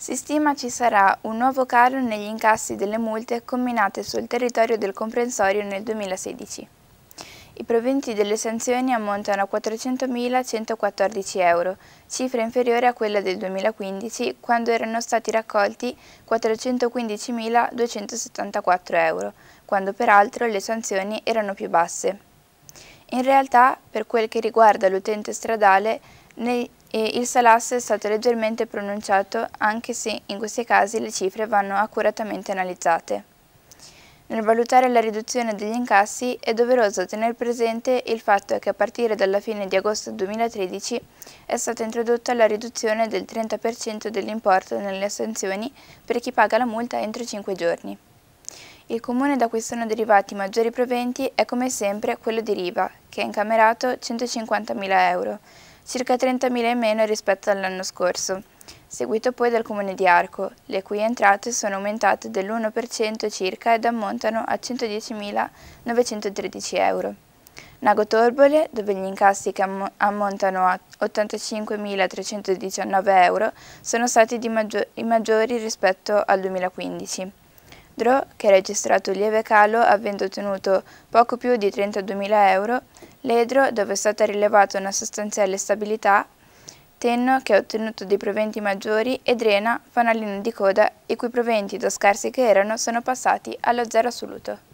Si stima ci sarà un nuovo calo negli incassi delle multe combinate sul territorio del comprensorio nel 2016. I proventi delle sanzioni ammontano a 400.114 euro, cifra inferiore a quella del 2015 quando erano stati raccolti 415.274 euro, quando peraltro le sanzioni erano più basse. In realtà, per quel che riguarda l'utente stradale, nei e il salasso è stato leggermente pronunciato anche se in questi casi le cifre vanno accuratamente analizzate. Nel valutare la riduzione degli incassi è doveroso tenere presente il fatto che a partire dalla fine di agosto 2013 è stata introdotta la riduzione del 30% dell'importo nelle sanzioni per chi paga la multa entro 5 giorni. Il comune da cui sono derivati i maggiori proventi è come sempre quello di Riva, che ha incamerato 150.000 euro, circa 30.000 in meno rispetto all'anno scorso, seguito poi dal comune di Arco, le cui entrate sono aumentate dell'1% circa ed ammontano a 110.913 euro. Nago Torbole, dove gli incassi che ammontano a 85.319 euro sono stati maggiori rispetto al 2015. Dro, che ha registrato un lieve calo avendo ottenuto poco più di 32.000 euro, Ledro, dove è stata rilevata una sostanziale stabilità, Tenno, che ha ottenuto dei proventi maggiori, e Drena, fanalino di coda, i cui proventi, da scarsi che erano, sono passati allo zero assoluto.